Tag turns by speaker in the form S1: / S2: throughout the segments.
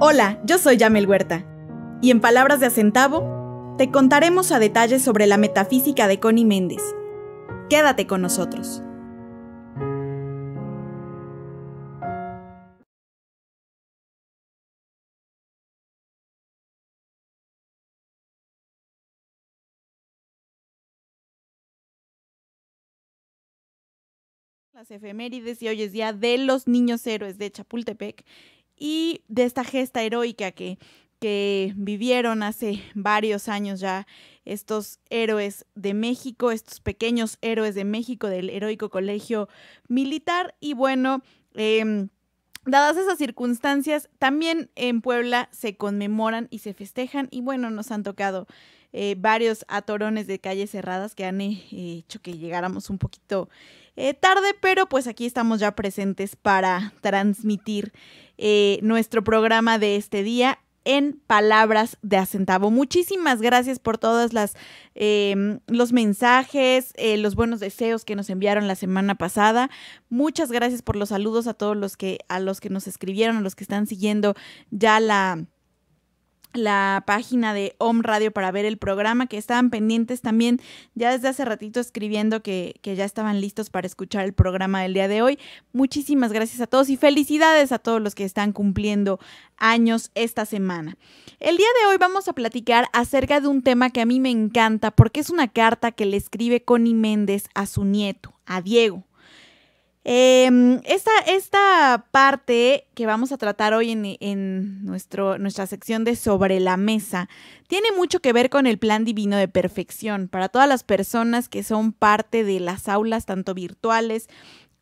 S1: Hola, yo soy Yamel Huerta. Y en Palabras de Acentavo, te contaremos a detalle sobre la metafísica de Connie Méndez. Quédate con nosotros. efemérides y hoy es día de los niños héroes de Chapultepec y de esta gesta heroica que, que vivieron hace varios años ya estos héroes de México, estos pequeños héroes de México del heroico colegio militar y bueno... Em, dadas esas circunstancias, también en Puebla se conmemoran y se festejan y bueno, nos han tocado eh, varios atorones de calles cerradas que han hecho que llegáramos un poquito eh, tarde, pero pues aquí estamos ya presentes para transmitir eh, nuestro programa de este día en palabras de acentavo. Muchísimas gracias por todos las, em, los mensajes, los buenos deseos que nos enviaron la semana pasada. Muchas gracias por los saludos a todos los que, a los que nos escribieron, a los que están siguiendo ya la la página de Om Radio para ver el programa, que estaban pendientes también ya desde hace ratito escribiendo que, que, ya estaban listos para escuchar el programa del día de hoy. Muchísimas gracias a todos y felicidades a todos los que están cumpliendo años esta semana. El día de hoy vamos a platicar acerca de un tema que a mí me encanta porque es una carta que le escribe Connie Méndez a su nieto, a Diego. Em, esta, esta, parte que vamos a tratar hoy en, nuestro, nuestra sección de Sobre la Mesa tiene mucho que ver con el plan divino de perfección para todas las personas que son parte de las aulas, tanto virtuales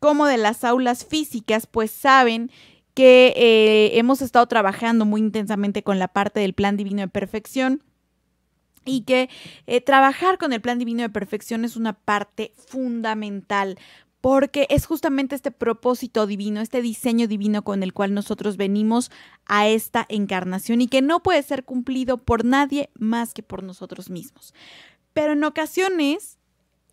S1: como de las aulas físicas, pues saben que eh, hemos estado trabajando muy intensamente con la parte del plan divino de perfección y que eh, trabajar con el plan divino de perfección es una parte fundamental porque es justamente este propósito divino, este diseño divino con el cual nosotros venimos a esta encarnación y que no puede ser cumplido por nadie más que por nosotros mismos. Pero en ocasiones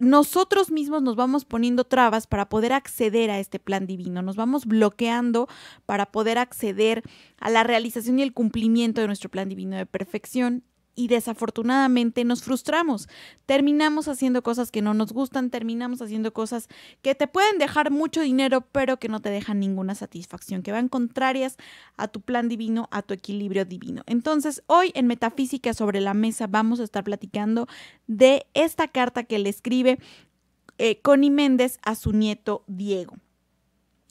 S1: nosotros mismos nos vamos poniendo trabas para poder acceder a este plan divino, nos vamos bloqueando para poder acceder a la realización y el cumplimiento de nuestro plan divino de perfección y desafortunadamente nos frustramos. Terminamos haciendo cosas que no nos gustan, terminamos haciendo cosas que te pueden dejar mucho dinero, pero que no te dejan ninguna satisfacción, que van contrarias a tu plan divino, a tu equilibrio divino. Entonces, hoy en Metafísica sobre la Mesa vamos a estar platicando de esta carta que le escribe eh, Connie Méndez a su nieto Diego.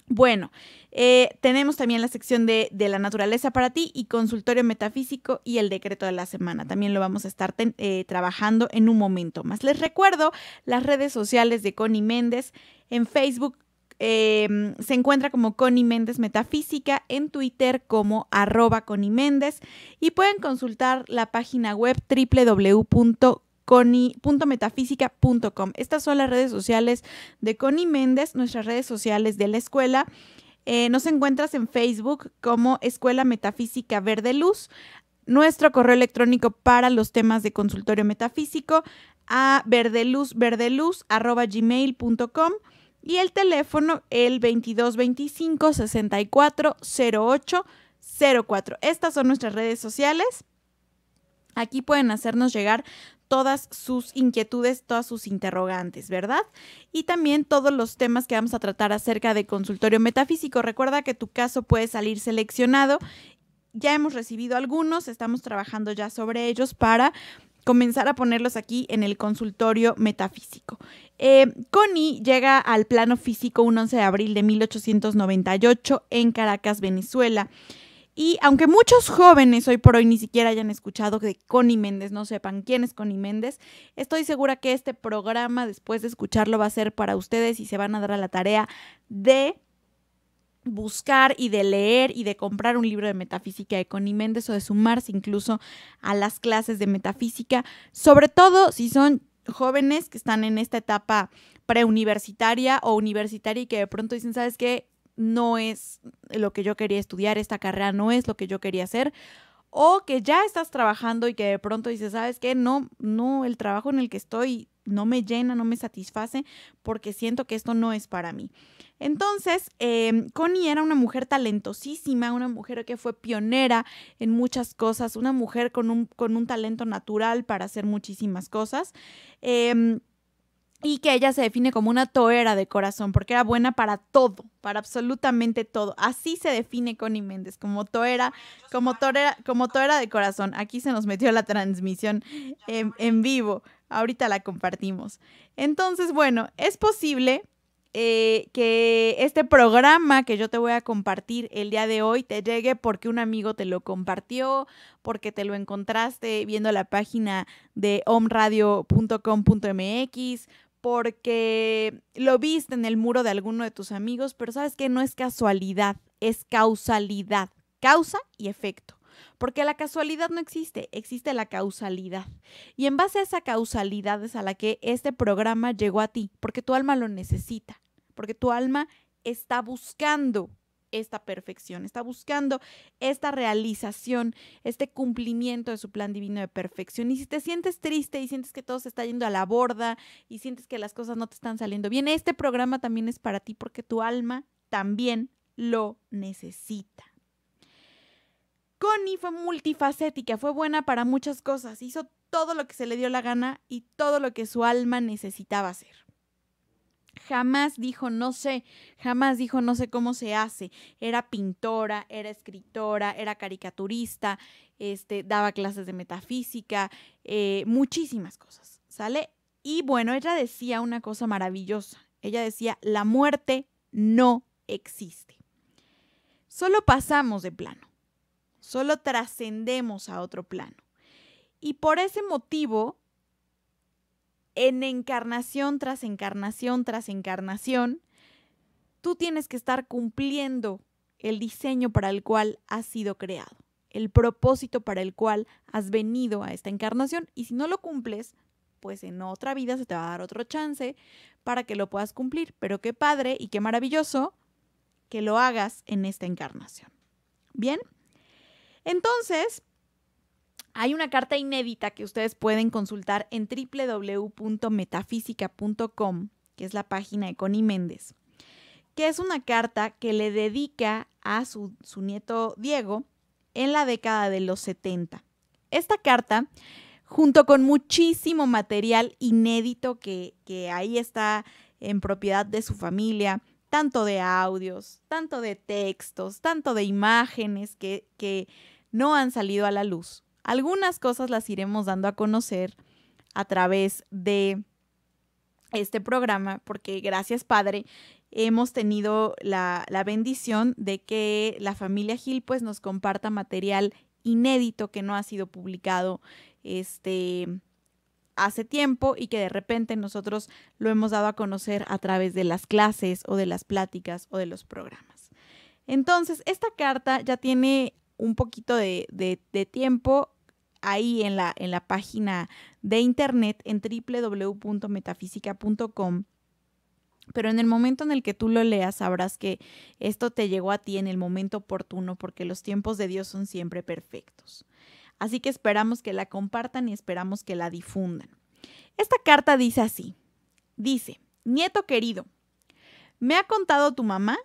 S1: Bueno, eh, tenemos también la sección de, la naturaleza para ti y consultorio metafísico y el decreto de la semana. También lo vamos a estar eh, trabajando en un momento más. Les recuerdo las redes sociales de Connie Méndez en Facebook. Em, se encuentra como Connie Méndez Metafísica en Twitter como arroba Connie Méndez y pueden consultar la página web www coni.metafísica.com. Estas son las redes sociales de Coni Méndez, nuestras redes sociales de la escuela. Eh, nos encuentras en Facebook como Escuela Metafísica Verde Luz. Nuestro correo electrónico para los temas de consultorio metafísico a verdeluzverdeluz.gmail.com y el teléfono el 2225 640804. 04. Estas son nuestras redes sociales. Aquí pueden hacernos llegar todas sus inquietudes, todas sus interrogantes, ¿verdad? Y también todos los temas que vamos a tratar acerca de consultorio metafísico. Recuerda que tu caso puede salir seleccionado. Ya hemos recibido algunos, estamos trabajando ya sobre ellos para comenzar a ponerlos aquí en el consultorio metafísico. Eh, Connie llega al plano físico un 11 de abril de 1898 en Caracas, Venezuela. Y aunque muchos jóvenes hoy por hoy ni siquiera hayan escuchado de Connie Méndez, no sepan quién es Connie Méndez, estoy segura que este programa, después de escucharlo, va a ser para ustedes y se van a dar a la tarea de buscar y de leer y de comprar un libro de metafísica de Connie Méndez o de sumarse incluso a las clases de metafísica, sobre todo si son jóvenes que están en esta etapa preuniversitaria o universitaria y que de pronto dicen, ¿sabes qué? no es lo que yo quería estudiar, esta carrera no es lo que yo quería hacer, o que ya estás trabajando y que de pronto dices, ¿sabes qué? No, no, el trabajo en el que estoy no me llena, no me satisface, porque siento que esto no es para mí. Entonces, eh, Connie era una mujer talentosísima, una mujer que fue pionera en muchas cosas, una mujer con un, con un talento natural para hacer muchísimas cosas. Em, y que ella se define como una toera de corazón, porque era buena para todo, para absolutamente todo. Así se define Connie Méndez, como toera, como toera, como de corazón. Aquí se nos metió la transmisión en, vivo, ahorita la compartimos. Entonces, bueno, es posible eh, que este programa que yo te voy a compartir el día de hoy te llegue porque un amigo te lo compartió, porque te lo encontraste viendo la página de omradio.com.mx, porque lo viste en el muro de alguno de tus amigos, pero sabes que no es casualidad, es causalidad, causa y efecto. Porque la casualidad no existe, existe la causalidad. Y en base a esa causalidad es a la que este programa llegó a ti, porque tu alma lo necesita, porque tu alma está buscando esta perfección, está buscando esta realización, este cumplimiento de su plan divino de perfección. Y si te sientes triste y sientes que todo se está yendo a la borda y sientes que las cosas no te están saliendo bien, este programa también es para ti porque tu alma también lo necesita. Connie fue multifacética, fue buena para muchas cosas, hizo todo lo que se le dio la gana y todo lo que su alma necesitaba hacer jamás dijo no sé, jamás dijo no sé cómo se hace. Era pintora, era escritora, era caricaturista, este, daba clases de metafísica, eh, muchísimas cosas, ¿sale? Y bueno, ella decía una cosa maravillosa. Ella decía, la muerte no existe. Solo pasamos de plano, solo trascendemos a otro plano. Y por ese motivo, en encarnación tras encarnación tras encarnación, tú tienes que estar cumpliendo el diseño para el cual has sido creado, el propósito para el cual has venido a esta encarnación. Y si no lo cumples, pues en otra vida se te va a dar otro chance para que lo puedas cumplir. Pero qué padre y qué maravilloso que lo hagas en esta encarnación. Bien, entonces, hay una carta inédita que ustedes pueden consultar en www.metafísica.com, que es la página de Connie Méndez, que es una carta que le dedica a su, nieto Diego en la década de los 70. Esta carta junto con muchísimo material inédito que, ahí está en propiedad de su familia, tanto de audios, tanto de textos, tanto de imágenes que no han salido a la luz. Algunas cosas las iremos dando a conocer a través de este programa, porque gracias Padre, hemos tenido la, bendición de que la familia Gil pues nos comparta material inédito que no ha sido publicado este hace tiempo y que de repente nosotros lo hemos dado a conocer a través de las clases o de las pláticas o de los programas. Entonces, esta carta ya tiene un poquito de, tiempo ahí en la, en la página de internet en www.metafísica.com. Pero en el momento en el que tú lo leas, sabrás que esto te llegó a ti en el momento oportuno porque los tiempos de Dios son siempre perfectos. Así que esperamos que la compartan y esperamos que la difundan. Esta carta dice así. Dice, nieto querido, me ha contado tu mamá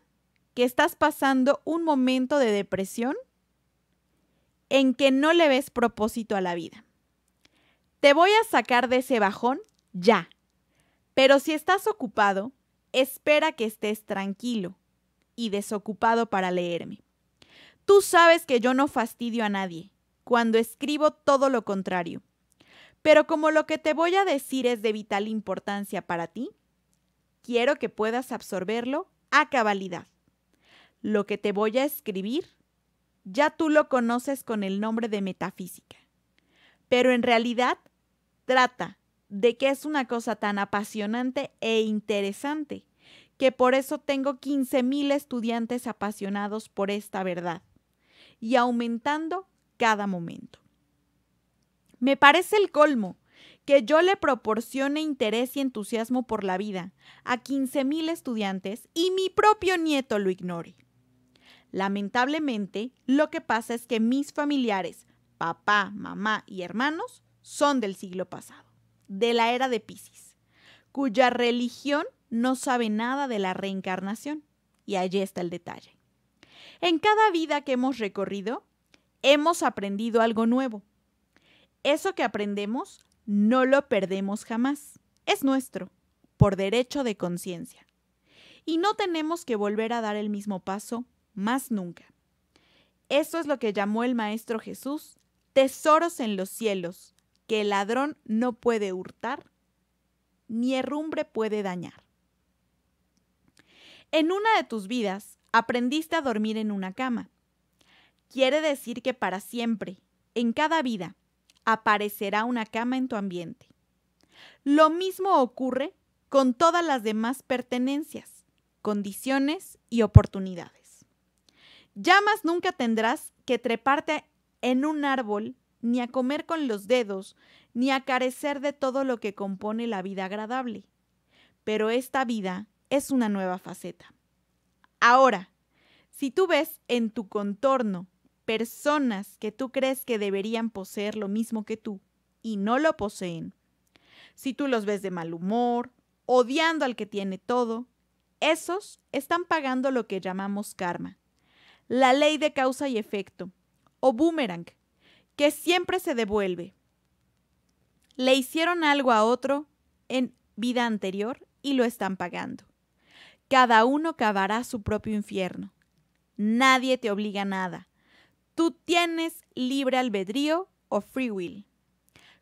S1: que estás pasando un momento de depresión en que no le ves propósito a la vida. Te voy a sacar de ese bajón ya. Pero si estás ocupado, espera que estés tranquilo y desocupado para leerme. Tú sabes que yo no fastidio a nadie, cuando escribo todo lo contrario. Pero como lo que te voy a decir es de vital importancia para ti, quiero que puedas absorberlo a cabalidad. Lo que te voy a escribir ya tú lo conoces con el nombre de metafísica, pero en realidad trata de que es una cosa tan apasionante e interesante, que por eso tengo 15.000 estudiantes apasionados por esta verdad, y aumentando cada momento. Me parece el colmo que yo le proporcione interés y entusiasmo por la vida a 15.000 estudiantes y mi propio nieto lo ignore. Lamentablemente, lo que pasa es que mis familiares, papá, mamá y hermanos, son del siglo pasado, de la era de Pisces, cuya religión no sabe nada de la reencarnación. Y allí está el detalle. En cada vida que hemos recorrido, hemos aprendido algo nuevo. Eso que aprendemos no lo perdemos jamás. Es nuestro, por derecho de conciencia. Y no tenemos que volver a dar el mismo paso más nunca. Eso es lo que llamó el Maestro Jesús tesoros en los cielos, que el ladrón no puede hurtar, ni herrumbre puede dañar. En una de tus vidas aprendiste a dormir en una cama. Quiere decir que para siempre, en cada vida, aparecerá una cama en tu ambiente. Lo mismo ocurre con todas las demás pertenencias, condiciones y oportunidades. Ya más nunca tendrás que treparte en un árbol, ni a comer con los dedos, ni a carecer de todo lo que compone la vida agradable. Pero esta vida es una nueva faceta. Ahora, si tú ves en tu contorno personas que tú crees que deberían poseer lo mismo que tú y no lo poseen, si tú los ves de mal humor, odiando al que tiene todo, esos están pagando lo que llamamos karma, la ley de causa y efecto, o boomerang, que siempre se devuelve. Le hicieron algo a otro en vida anterior y lo están pagando. Cada uno cavará su propio infierno. Nadie te obliga a nada. Tú tienes libre albedrío o free will,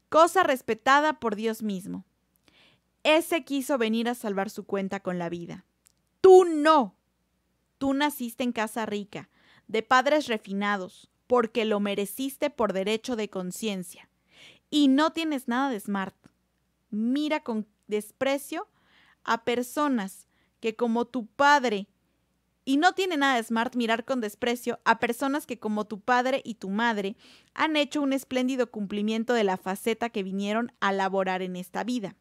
S1: cosa respetada por Dios mismo. Ese quiso venir a salvar su cuenta con la vida. Tú no. Tú naciste en casa rica, de padres refinados, porque lo mereciste por derecho de conciencia. Y no tienes nada de smart. Mira con desprecio a personas que como tu padre, y no tiene nada de smart mirar con desprecio a personas que como tu padre y tu madre han hecho un espléndido cumplimiento de la faceta que vinieron a laborar en esta vida.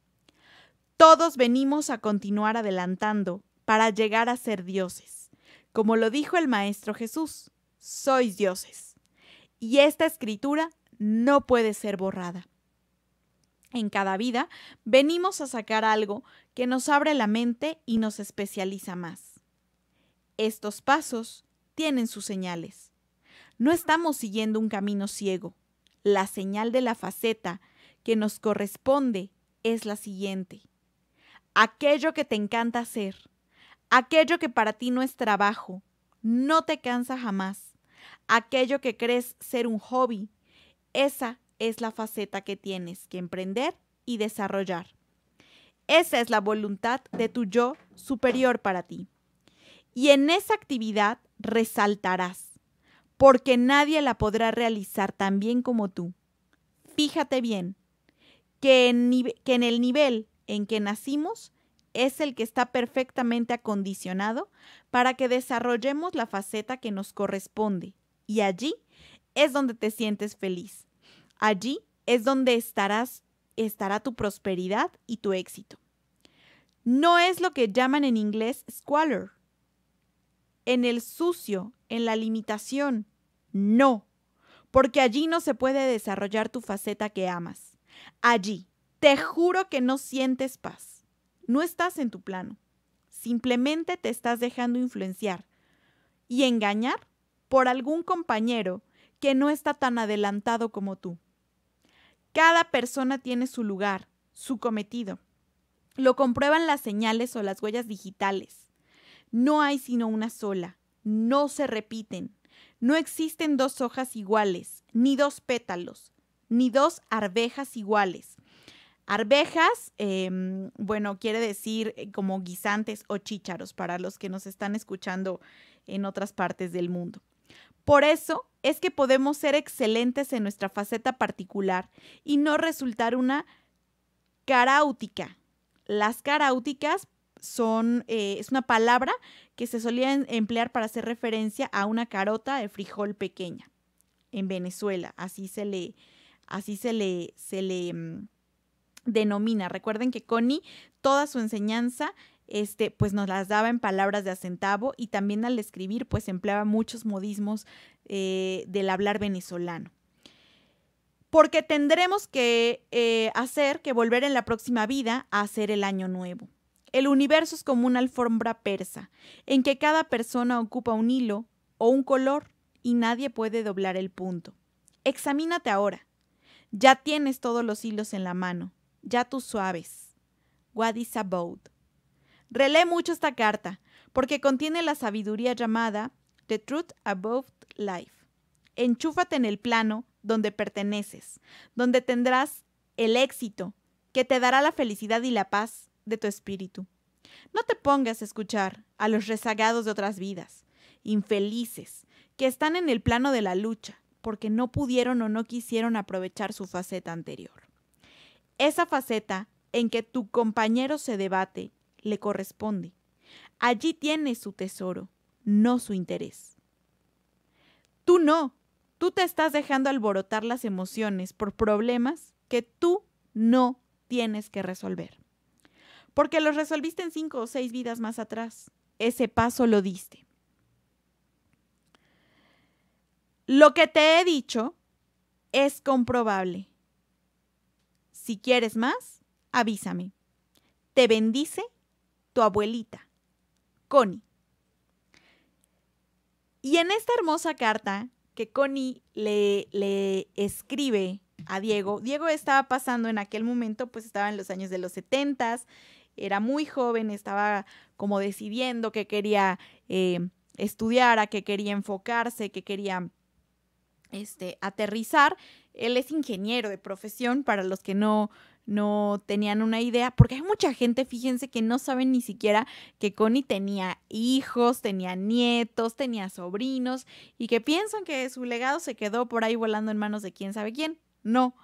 S1: Todos venimos a continuar adelantando para llegar a ser dioses como lo dijo el Maestro Jesús, sois dioses. Y esta escritura no puede ser borrada. En cada vida venimos a sacar algo que nos abre la mente y nos especializa más. Estos pasos tienen sus señales. No estamos siguiendo un camino ciego. La señal de la faceta que nos corresponde es la siguiente. Aquello que te encanta hacer, Aquello que para ti no es trabajo, no te cansa jamás. Aquello que crees ser un hobby, esa es la faceta que tienes que emprender y desarrollar. Esa es la voluntad de tu yo superior para ti. Y en esa actividad resaltarás, porque nadie la podrá realizar tan bien como tú. Fíjate bien que en, que en el nivel en que nacimos es el que está perfectamente acondicionado para que desarrollemos la faceta que nos corresponde. Y allí es donde te sientes feliz. Allí es donde estarás, estará tu prosperidad y tu éxito. No es lo que llaman en inglés squalor. En el sucio, en la limitación. No, porque allí no se puede desarrollar tu faceta que amas. Allí, te juro que no sientes paz. No estás en tu plano. Simplemente te estás dejando influenciar y engañar por algún compañero que no está tan adelantado como tú. Cada persona tiene su lugar, su cometido. Lo comprueban las señales o las huellas digitales. No hay sino una sola. No se repiten. No existen dos hojas iguales, ni dos pétalos, ni dos arvejas iguales. Arvejas, em, bueno, quiere decir eh, como guisantes o chícharos para los que nos están escuchando en otras partes del mundo. Por eso es que podemos ser excelentes en nuestra faceta particular y no resultar una caráutica. Las caráuticas son, eh, es una palabra que se solía emplear para hacer referencia a una carota de frijol pequeña en Venezuela. Así se le, así se le, se le, mm, denomina. Recuerden que Connie, toda su enseñanza, este, pues nos las daba en palabras de acentavo y también al escribir, pues empleaba muchos modismos eh, del hablar venezolano. Porque tendremos que eh, hacer que volver en la próxima vida a hacer el año nuevo. El universo es como una alfombra persa, en que cada persona ocupa un hilo o un color y nadie puede doblar el punto. Examínate ahora. Ya tienes todos los hilos en la mano ya tú suaves. What is Relé mucho esta carta porque contiene la sabiduría llamada The Truth About Life. Enchúfate en el plano donde perteneces, donde tendrás el éxito que te dará la felicidad y la paz de tu espíritu. No te pongas a escuchar a los rezagados de otras vidas, infelices, que están en el plano de la lucha, porque no pudieron o no quisieron aprovechar su faceta anterior. Esa faceta en que tu compañero se debate le corresponde. Allí tiene su tesoro, no su interés. Tú no, tú te estás dejando alborotar las emociones por problemas que tú no tienes que resolver. Porque los resolviste en cinco o seis vidas más atrás. Ese paso lo diste. Lo que te he dicho es comprobable si quieres más, avísame. Te bendice tu abuelita, Connie. Y en esta hermosa carta que Connie le, le escribe a Diego, Diego estaba pasando en aquel momento, pues estaba en los años de los setentas, era muy joven, estaba como decidiendo que quería eh, estudiar, a qué quería enfocarse, que quería este, aterrizar. Él es ingeniero de profesión, para los que no, no tenían una idea, porque hay mucha gente, fíjense, que no saben ni siquiera que Connie tenía hijos, tenía nietos, tenía sobrinos, y que piensan que su legado se quedó por ahí volando en manos de quién sabe quién. No,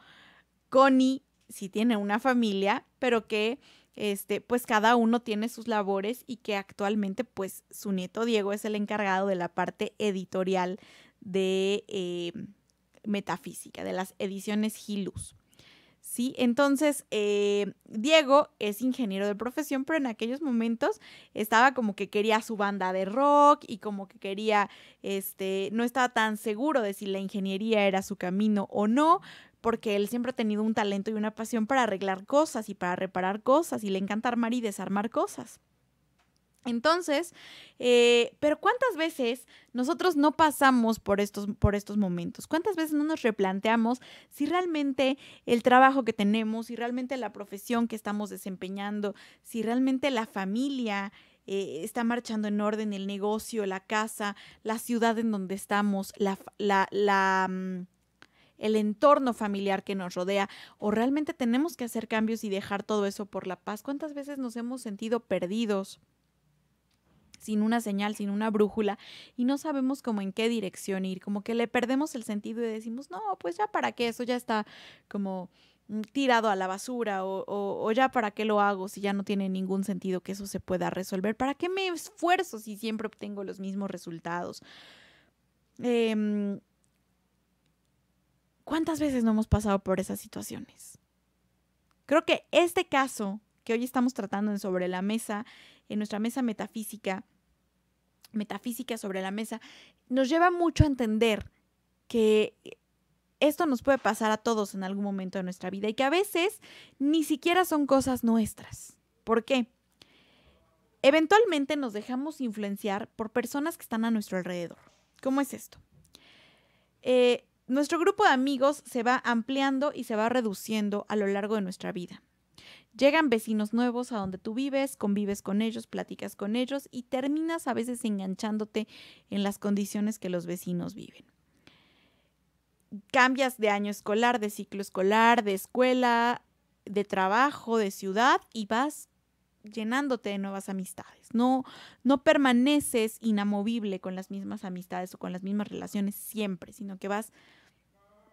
S1: Connie sí tiene una familia, pero que este, pues cada uno tiene sus labores y que actualmente pues su nieto Diego es el encargado de la parte editorial de, eh, Metafísica, de las ediciones Gilus. ¿sí? Entonces, eh, Diego es ingeniero de profesión, pero en aquellos momentos estaba como que quería su banda de rock y como que quería, este, no estaba tan seguro de si la ingeniería era su camino o no, porque él siempre ha tenido un talento y una pasión para arreglar cosas y para reparar cosas y le encanta armar y desarmar cosas. Entonces, eh, pero ¿cuántas veces nosotros no pasamos por estos, por estos momentos? ¿Cuántas veces no nos replanteamos si realmente el trabajo que tenemos, si realmente la profesión que estamos desempeñando, si realmente la familia eh, está marchando en orden, el negocio, la casa, la ciudad en donde estamos, mm, el entorno familiar que nos rodea o realmente tenemos que hacer cambios y dejar todo eso por la paz? ¿Cuántas veces nos hemos sentido perdidos? sin una señal, sin una brújula, y no sabemos cómo en qué dirección ir, como que le perdemos el sentido y decimos, no, pues ya para qué, eso ya está como mm, tirado a la basura o, ya para qué lo hago si ya no tiene ningún sentido que eso se pueda resolver, para qué me esfuerzo si siempre obtengo los mismos resultados. Em, ¿Cuántas veces no hemos pasado por esas situaciones? Creo que este caso que hoy estamos tratando sobre la mesa, en nuestra mesa metafísica, metafísica sobre la mesa, nos lleva mucho a entender que esto nos puede pasar a todos en algún momento de nuestra vida y que a veces ni siquiera son cosas nuestras. ¿Por qué? Eventualmente nos dejamos influenciar por personas que están a nuestro alrededor. ¿Cómo es esto? Eh, nuestro grupo de amigos se va ampliando y se va reduciendo a lo largo de nuestra vida. Llegan vecinos nuevos a donde tú vives, convives con ellos, platicas con ellos y terminas a veces enganchándote en las condiciones que los vecinos viven. Cambias de año escolar, de ciclo escolar, de escuela, de trabajo, de ciudad y vas llenándote de nuevas amistades. No, no permaneces inamovible con las mismas amistades o con las mismas relaciones siempre, sino que vas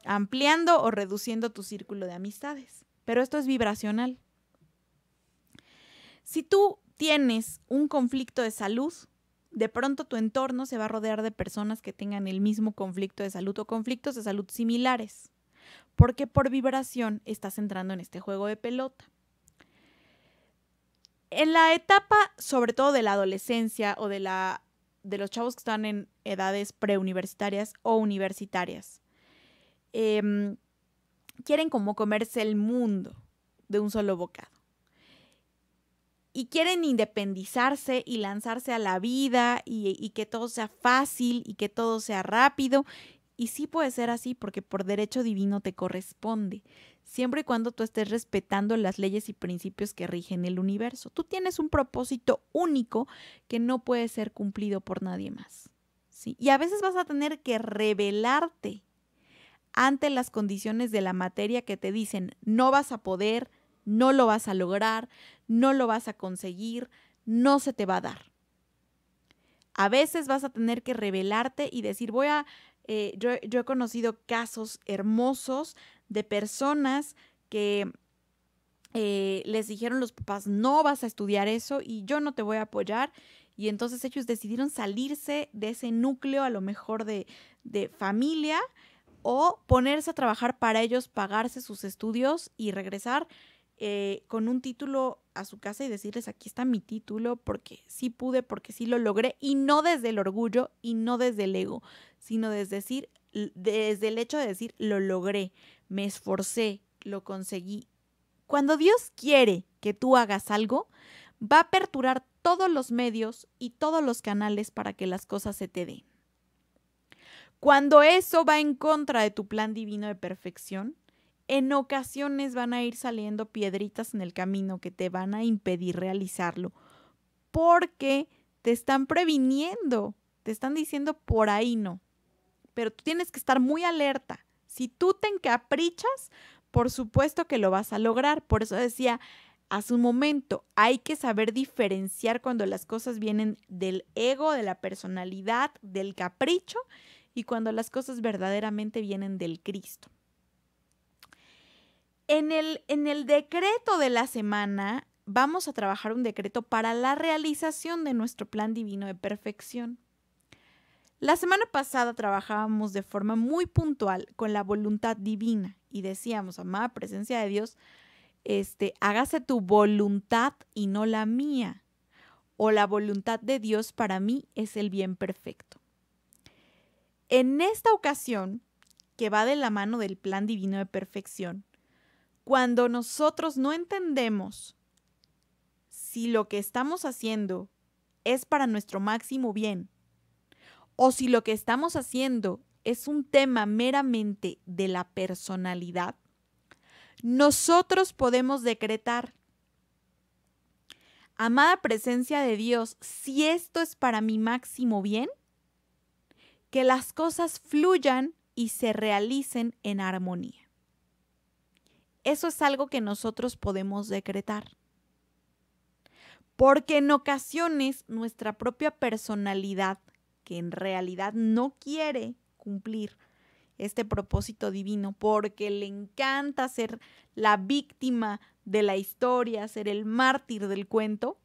S1: ampliando o reduciendo tu círculo de amistades. Pero esto es vibracional. Si tú tienes un conflicto de salud, de pronto tu entorno se va a rodear de personas que tengan el mismo conflicto de salud o conflictos de salud similares, porque por vibración estás entrando en este juego de pelota. En la etapa, sobre todo de la adolescencia o de, la, de los chavos que están en edades preuniversitarias o universitarias, em, quieren como comerse el mundo de un solo bocado y quieren independizarse y lanzarse a la vida y, que todo sea fácil y que todo sea rápido. Y sí puede ser así porque por derecho divino te corresponde, siempre y cuando tú estés respetando las leyes y principios que rigen el universo. Tú tienes un propósito único que no puede ser cumplido por nadie más. ¿sí? Y a veces vas a tener que revelarte ante las condiciones de la materia que te dicen no vas a poder, no lo vas a lograr, no lo vas a conseguir, no se te va a dar. A veces vas a tener que revelarte y decir, voy a, eh, yo, he conocido casos hermosos de personas que eh, les dijeron los papás, no vas a estudiar eso y yo no te voy a apoyar. Y entonces ellos decidieron salirse de ese núcleo, a lo mejor de familia, o ponerse a trabajar para ellos, pagarse sus estudios y regresar eh, con un título a su casa y decirles, aquí está mi título, porque sí pude, porque sí lo logré, y no desde el orgullo y no desde el ego, sino desde, decir, desde el hecho de decir, lo logré, me esforcé, lo conseguí. Cuando Dios quiere que tú hagas algo, va a aperturar todos los medios y todos los canales para que las cosas se te den. Cuando eso va en contra de tu plan divino de perfección, en ocasiones van a ir saliendo piedritas en el camino que te van a impedir realizarlo porque te están previniendo, te están diciendo por ahí no. Pero tú tienes que estar muy alerta. Si tú te encaprichas, por supuesto que lo vas a lograr. Por eso decía a un momento, hay que saber diferenciar cuando las cosas vienen del ego, de la personalidad, del capricho y cuando las cosas verdaderamente vienen del Cristo. En el, decreto de la semana vamos a trabajar un decreto para la realización de nuestro plan divino de perfección. La semana pasada trabajábamos de forma muy puntual con la voluntad divina y decíamos, amada presencia de Dios, este, hágase tu voluntad y no la mía, o la voluntad de Dios para mí es el bien perfecto. En esta ocasión, que va de la mano del plan divino de perfección, cuando nosotros no entendemos si lo que estamos haciendo es para nuestro máximo bien o si lo que estamos haciendo es un tema meramente de la personalidad, nosotros podemos decretar, amada presencia de Dios, si esto es para mi máximo bien, que las cosas fluyan y se realicen en armonía. Eso es algo que nosotros podemos decretar. Porque en ocasiones nuestra propia personalidad, que en realidad no quiere cumplir este propósito divino, porque le encanta ser la víctima de la historia, ser el mártir del cuento,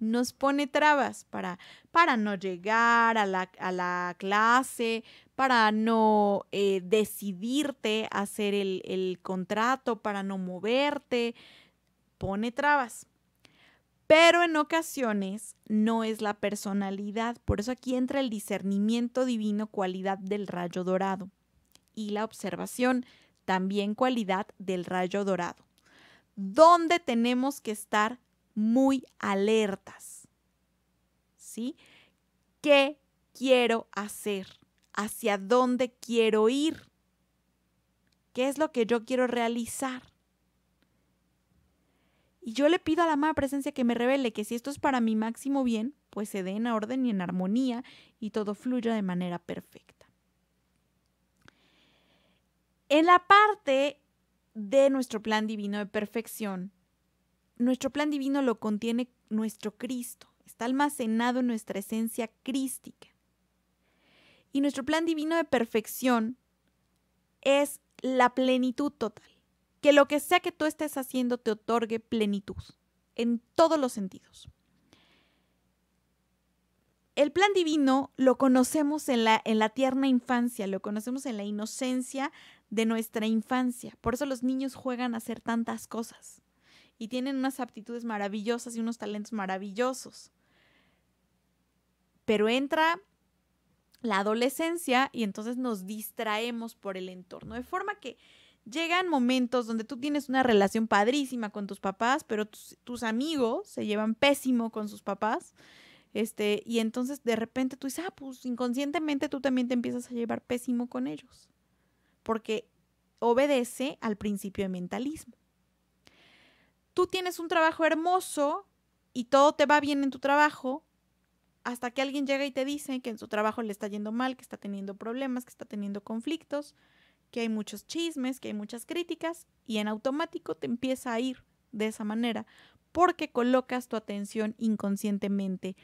S1: nos pone trabas para, para no llegar a la, a la clase, para no eh, decidirte hacer el, contrato, para no moverte, pone trabas. Pero en ocasiones no es la personalidad, por eso aquí entra el discernimiento divino, cualidad del rayo dorado, y la observación, también cualidad del rayo dorado, donde tenemos que estar muy alertas. ¿Sí? ¿Qué quiero hacer? hacia dónde quiero ir, qué es lo que yo quiero realizar. Y yo le pido a la amada presencia que me revele que si esto es para mi máximo bien, pues se dé en orden y en armonía y todo fluya de manera perfecta. En la parte de nuestro plan divino de perfección, nuestro plan divino lo contiene nuestro Cristo, está almacenado en nuestra esencia crística. Y nuestro plan divino de perfección es la plenitud total. Que lo que sea que tú estés haciendo te otorgue plenitud en todos los sentidos. El plan divino lo conocemos en la, en la tierna infancia, lo conocemos en la inocencia de nuestra infancia. Por eso los niños juegan a hacer tantas cosas y tienen unas aptitudes maravillosas y unos talentos maravillosos. Pero entra la adolescencia y entonces nos distraemos por el entorno. De forma que llegan momentos donde tú tienes una relación padrísima con tus papás, pero tus, amigos se llevan pésimo con sus papás. Este, y entonces de repente tú dices, ah, pues inconscientemente tú también te empiezas a llevar pésimo con ellos. Porque obedece al principio de mentalismo. Tú tienes un trabajo hermoso y todo te va bien en tu trabajo, hasta que alguien llega y te dice que en su trabajo le está yendo mal, que está teniendo problemas, que está teniendo conflictos, que hay muchos chismes, que hay muchas críticas, y en automático te empieza a ir de esa manera, porque colocas tu atención inconscientemente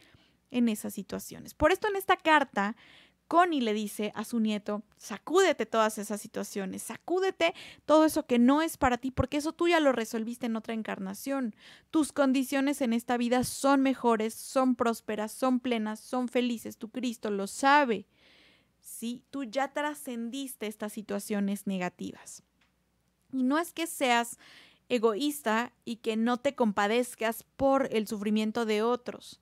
S1: en esas situaciones. Por esto en esta carta Connie le dice a su nieto, sacúdete todas esas situaciones, sacúdete todo eso que no es para ti, porque eso tú ya lo resolviste en otra encarnación. Tus condiciones en esta vida son mejores, son prósperas, son plenas, son felices, tu Cristo lo sabe. Sí, tú ya trascendiste estas situaciones negativas. Y no es que seas egoísta y que no te compadezcas por el sufrimiento de otros,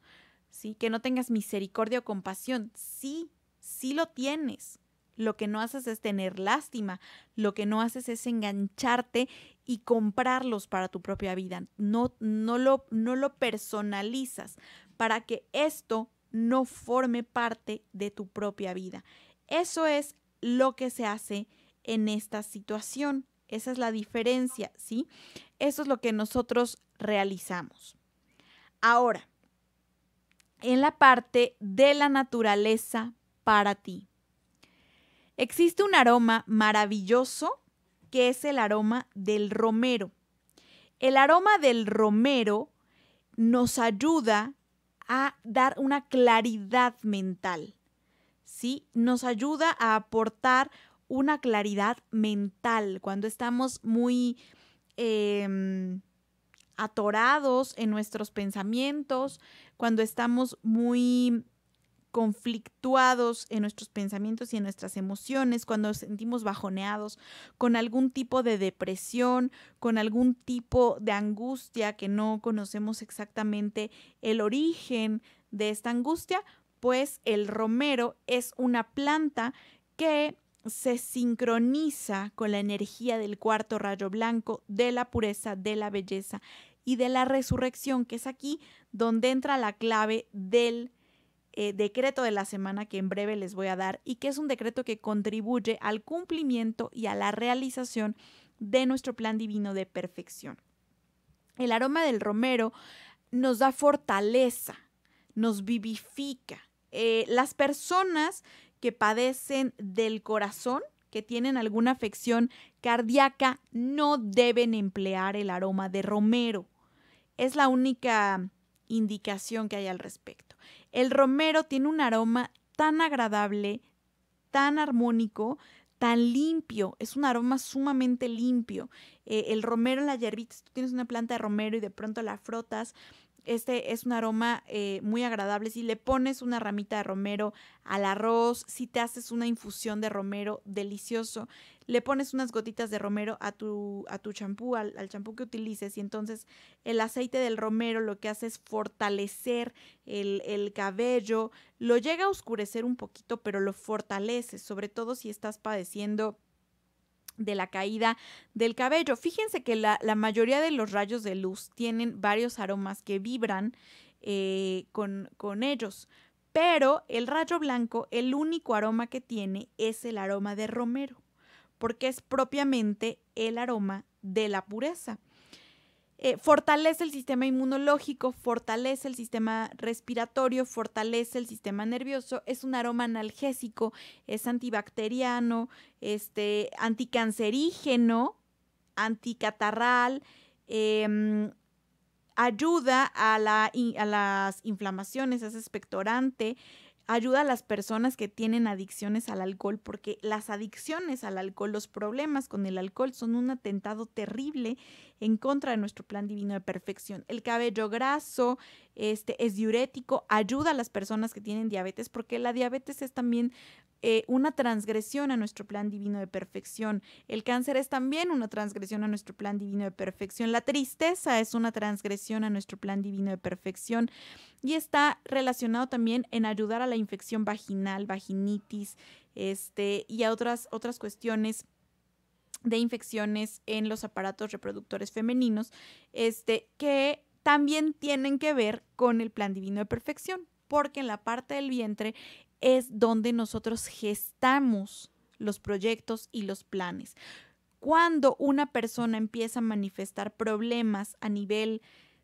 S1: ¿sí? que no tengas misericordia o compasión. Sí, si lo tienes. Lo que no haces es tener lástima, lo que no haces es engancharte y comprarlos para tu propia vida. No, no, lo, no lo personalizas para que esto no forme parte de tu propia vida. Eso es lo que se hace en esta situación. Esa es la diferencia, ¿sí? Eso es lo que nosotros realizamos. Ahora, en la parte de la naturaleza para ti. Existe un aroma maravilloso que es el aroma del romero. El aroma del romero nos ayuda a dar una claridad mental, ¿sí? Nos ayuda a aportar una claridad mental cuando estamos muy em, atorados en nuestros pensamientos, cuando estamos muy conflictuados en nuestros pensamientos y en nuestras emociones, cuando nos sentimos bajoneados, con algún tipo de depresión, con algún tipo de angustia que no conocemos exactamente el origen de esta angustia, pues el romero es una planta que se sincroniza con la energía del cuarto rayo blanco, de la pureza, de la belleza y de la resurrección, que es aquí donde entra la clave del eh, decreto de la semana que en breve les voy a dar y que es un decreto que contribuye al cumplimiento y a la realización de nuestro plan divino de perfección. El aroma del romero nos da fortaleza, nos vivifica. Eh, las personas que padecen del corazón, que tienen alguna afección cardíaca, no deben emplear el aroma de romero. Es la única indicación que hay al respecto. El romero tiene un aroma tan agradable, tan armónico, tan limpio, es un aroma sumamente limpio. Eh, el romero en la hierbita, tú tienes una planta de romero y de pronto la frotas, este es un aroma eh, muy agradable. Si le pones una ramita de romero al arroz, si te haces una infusión de romero, delicioso. Le pones unas gotitas de romero a tu, a tu champú, al, champú que utilices. Y entonces el aceite del romero lo que hace es fortalecer el, el cabello. Lo llega a oscurecer un poquito, pero lo fortalece, sobre todo si estás padeciendo de la caída del cabello. Fíjense que la, mayoría de los rayos de luz tienen varios aromas que vibran eh, con, con ellos, pero el rayo blanco, el único aroma que tiene es el aroma de romero, porque es propiamente el aroma de la pureza. Eh, fortalece el sistema inmunológico, fortalece el sistema respiratorio, fortalece el sistema nervioso, es un aroma analgésico, es antibacteriano, este, anticancerígeno, anticatarral, em, ayuda a, a, las inflamaciones, es expectorante, ayuda a las personas que tienen adicciones al alcohol, porque las adicciones al alcohol, los problemas con el alcohol son un atentado terrible en contra de nuestro plan divino de perfección. El cabello graso, este, es diurético, ayuda a las personas que tienen diabetes, porque la diabetes es también eh, una transgresión a nuestro plan divino de perfección. El cáncer es también una transgresión a nuestro plan divino de perfección. La tristeza es una transgresión a nuestro plan divino de perfección. Y está relacionado también en ayudar a la infección vaginal, vaginitis, este, y a otras, otras cuestiones de infecciones en los aparatos reproductores femeninos, este, que también tienen que ver con el plan divino de perfección, porque en la parte del vientre es donde nosotros gestamos los proyectos y los planes. Cuando una persona empieza a manifestar problemas a nivel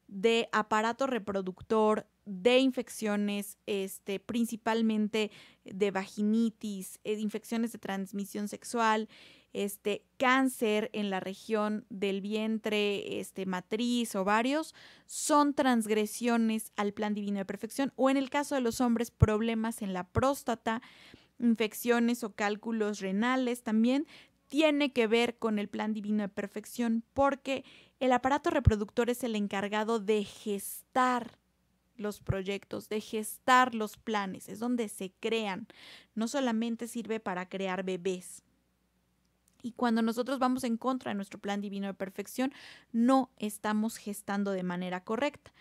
S1: de aparato reproductor, de infecciones, este, principalmente de vaginitis, eh, infecciones de transmisión sexual, este, cáncer en la región del vientre, este, matriz, ovarios, son transgresiones al plan divino de perfección o en el caso de los hombres, problemas en la próstata, infecciones o cálculos renales también tiene que ver con el plan divino de perfección porque el aparato reproductor es el encargado de gestar los proyectos, de gestar los planes, es donde se crean. No solamente sirve para crear bebés. Y cuando nosotros vamos en contra de nuestro plan divino de perfección, no estamos gestando de manera correcta.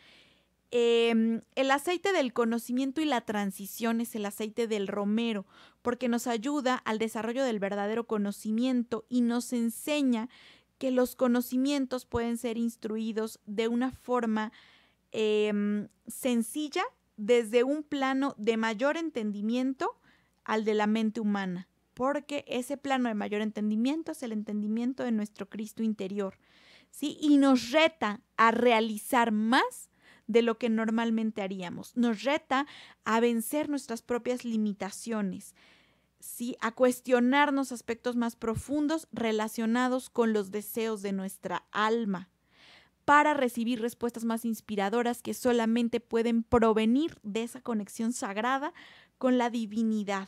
S1: Em, el aceite del conocimiento y la transición es el aceite del romero, porque nos ayuda al desarrollo del verdadero conocimiento y nos enseña que los conocimientos pueden ser instruidos de una forma em, sencilla desde un plano de mayor entendimiento al de la mente humana, porque ese plano de mayor entendimiento es el entendimiento de nuestro Cristo interior, ¿sí? Y nos reta a realizar más de lo que normalmente haríamos, nos reta a vencer nuestras propias limitaciones, ¿sí? a cuestionarnos aspectos más profundos relacionados con los deseos de nuestra alma para recibir respuestas más inspiradoras que solamente pueden provenir de esa conexión sagrada con la divinidad.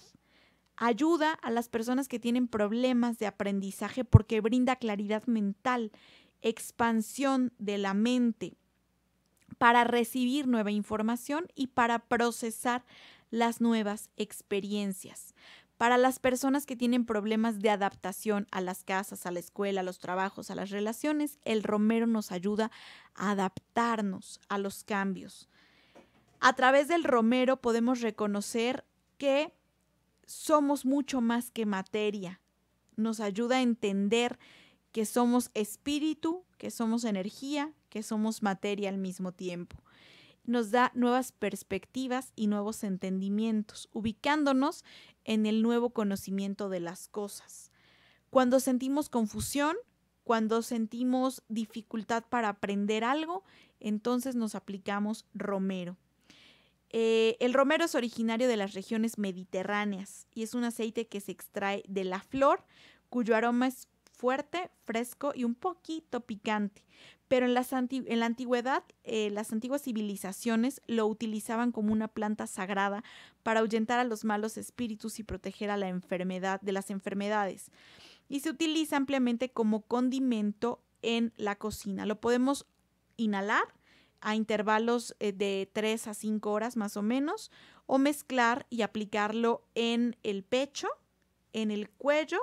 S1: Ayuda a las personas que tienen problemas de aprendizaje porque brinda claridad mental, expansión de la mente para recibir nueva información y para procesar las nuevas experiencias para las personas que tienen problemas de adaptación a las casas, a la escuela, a los trabajos, a las relaciones, el romero nos ayuda a adaptarnos a los cambios. A través del romero podemos reconocer que somos mucho más que materia. Nos ayuda a entender que somos espíritu, que somos energía, que somos materia al mismo tiempo nos da nuevas perspectivas y nuevos entendimientos, ubicándonos en el nuevo conocimiento de las cosas. Cuando sentimos confusión, cuando sentimos dificultad para aprender algo, entonces nos aplicamos romero. Eh, el romero es originario de las regiones mediterráneas y es un aceite que se extrae de la flor, cuyo aroma es fuerte, fresco y un poquito picante. Pero en, en la antigüedad, eh, las antiguas civilizaciones lo utilizaban como una planta sagrada para ahuyentar a los malos espíritus y proteger a la enfermedad de las enfermedades. Y se utiliza ampliamente como condimento en la cocina. Lo podemos inhalar a intervalos eh, de 3 a 5 horas más o menos, o mezclar y aplicarlo en el pecho, en el cuello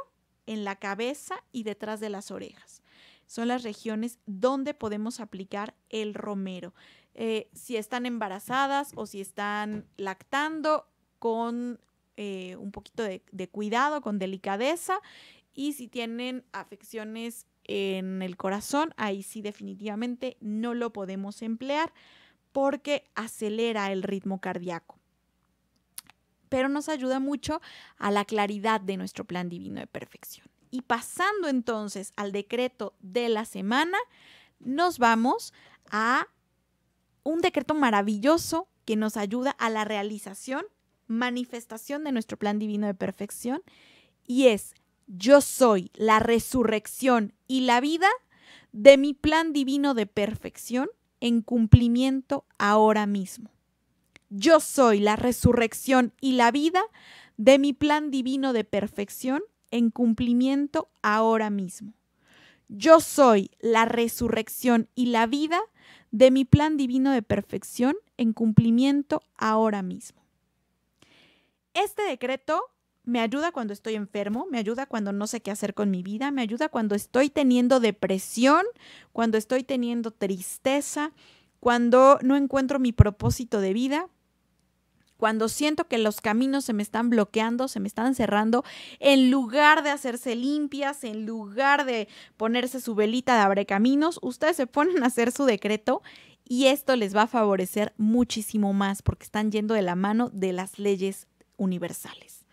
S1: en la cabeza y detrás de las orejas. Son las regiones donde podemos aplicar el romero. Eh, si están embarazadas o si están lactando, con eh, un poquito de cuidado, con delicadeza. Y si tienen afecciones en el corazón, ahí sí definitivamente no lo podemos emplear porque acelera el ritmo cardíaco pero nos ayuda mucho a la claridad de nuestro plan divino de perfección. Y pasando entonces al decreto de la semana, nos vamos a un decreto maravilloso que nos ayuda a la realización, manifestación de nuestro plan divino de perfección, y es, yo soy la resurrección y la vida de mi plan divino de perfección en cumplimiento ahora mismo. Yo soy la resurrección y la vida de mi plan divino de perfección en cumplimiento ahora mismo. Yo soy la resurrección y la vida de mi plan divino de perfección en cumplimiento ahora mismo. Este decreto me ayuda cuando estoy enfermo, me ayuda cuando no sé qué hacer con mi vida, me ayuda cuando estoy teniendo depresión, cuando estoy teniendo tristeza, cuando no encuentro mi propósito de vida, cuando siento que los caminos se me están bloqueando, se me están cerrando, en lugar de hacerse limpias, en lugar de ponerse su velita de abre caminos, ustedes se ponen a hacer su decreto y esto les va a favorecer muchísimo más porque están yendo de la mano de las leyes universales,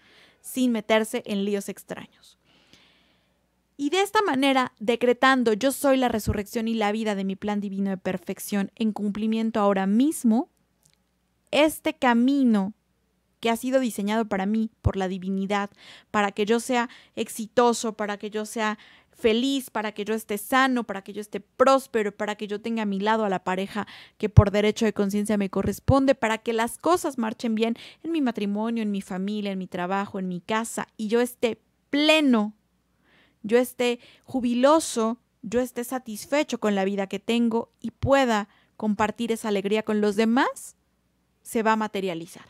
S1: sin meterse en líos extraños. Y de esta manera, decretando yo soy la resurrección y la vida de mi plan divino de perfección en cumplimiento ahora mismo, este camino que ha sido diseñado para mí por la divinidad, para que yo sea exitoso, para que yo sea feliz, para que yo esté sano, para que yo esté próspero, para que yo tenga a mi lado a la pareja que por derecho de conciencia me corresponde, para que las cosas marchen bien en mi matrimonio, en mi familia, en mi trabajo, en mi casa, y yo esté pleno, yo esté jubiloso, yo esté satisfecho con la vida que tengo y pueda compartir esa alegría con los demás, se va a materializar.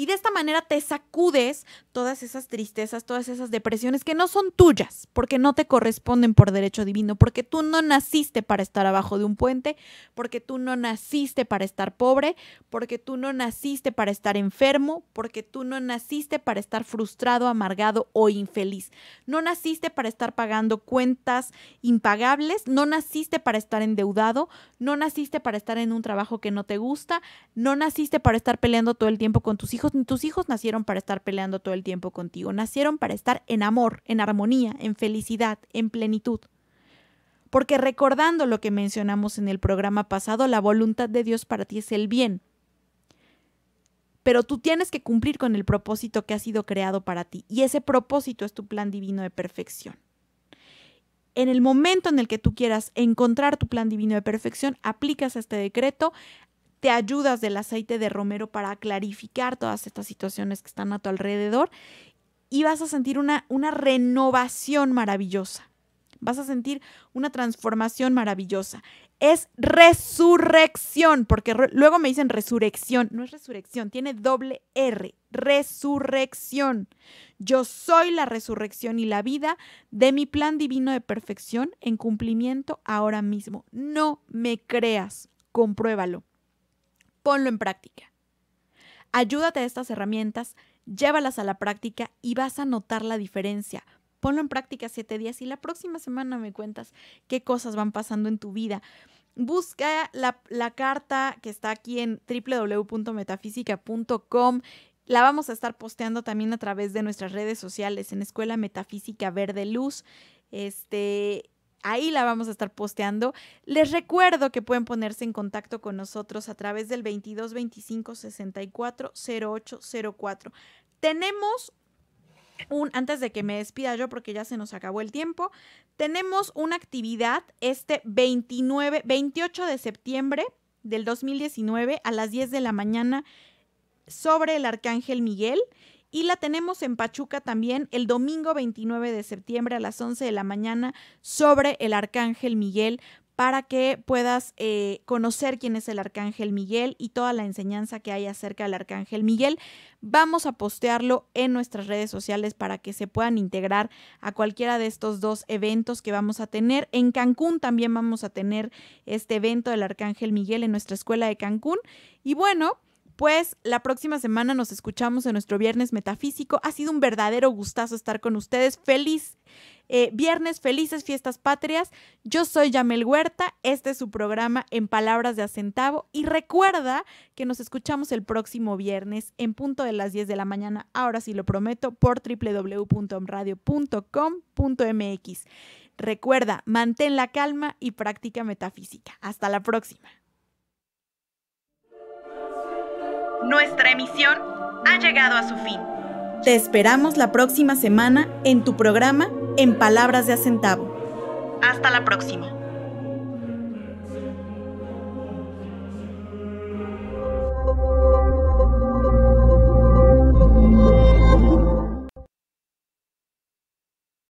S1: Y de esta manera te sacudes todas esas tristezas, todas esas depresiones que no son tuyas, porque no te corresponden por derecho divino, porque tú no naciste para estar abajo de un puente, porque tú no naciste para estar pobre, porque tú no naciste para estar enfermo, porque tú no naciste para estar frustrado, amargado o infeliz. No naciste para estar pagando cuentas impagables, no naciste para estar endeudado, no naciste para estar en un trabajo que no te gusta, no naciste para estar peleando todo el tiempo con tus hijos tus hijos nacieron para estar peleando todo el tiempo contigo, nacieron para estar en amor, en armonía, en felicidad, en plenitud. Porque recordando lo que mencionamos en el programa pasado, la voluntad de Dios para ti es el bien. Pero tú tienes que cumplir con el propósito que ha sido creado para ti. Y ese propósito es tu plan divino de perfección. En el momento en el que tú quieras encontrar tu plan divino de perfección, aplicas este decreto, te ayudas del aceite de romero para clarificar todas estas situaciones que están a tu alrededor y vas a sentir una, una renovación maravillosa. Vas a sentir una transformación maravillosa. Es resurrección, porque luego me dicen resurrección. No es resurrección, tiene doble R. Resurrección. Yo soy la resurrección y la vida de mi plan divino de perfección en cumplimiento ahora mismo. No me creas, compruébalo ponlo en práctica. Ayúdate a estas herramientas, llévalas a la práctica y vas a notar la diferencia. Ponlo en práctica siete días y la próxima semana me cuentas qué cosas van pasando en tu vida. Busca la, la carta que está aquí en www.metafísica.com. La vamos a estar posteando también a través de nuestras redes sociales en Escuela Metafísica Verde Luz. Este, Ahí la vamos a estar posteando. Les recuerdo que pueden ponerse en contacto con nosotros a través del 22 25 64 0804. Tenemos un, antes de que me despida yo porque ya se nos acabó el tiempo, tenemos una actividad este 29, 28 de septiembre del 2019 a las 10 de la mañana sobre el Arcángel Miguel y la tenemos en Pachuca también el domingo 29 de septiembre a las 11 de la mañana sobre el Arcángel Miguel para que puedas eh, conocer quién es el Arcángel Miguel y toda la enseñanza que hay acerca del Arcángel Miguel. Vamos a postearlo en nuestras redes sociales para que se puedan integrar a cualquiera de estos dos eventos que vamos a tener. En Cancún también vamos a tener este evento del Arcángel Miguel en nuestra escuela de Cancún. Y bueno, pues la próxima semana nos escuchamos en nuestro viernes metafísico. Ha sido un verdadero gustazo estar con ustedes. Feliz eh, viernes, felices fiestas patrias. Yo soy Yamel Huerta, este es su programa en Palabras de Acentavo y recuerda que nos escuchamos el próximo viernes en punto de las 10 de la mañana, ahora sí lo prometo, por www.omradio.com.mx. Recuerda, mantén la calma y práctica metafísica. Hasta la próxima. Nuestra emisión ha llegado a su fin. Te esperamos la próxima semana en tu programa En Palabras de Acentavo. Hasta la próxima.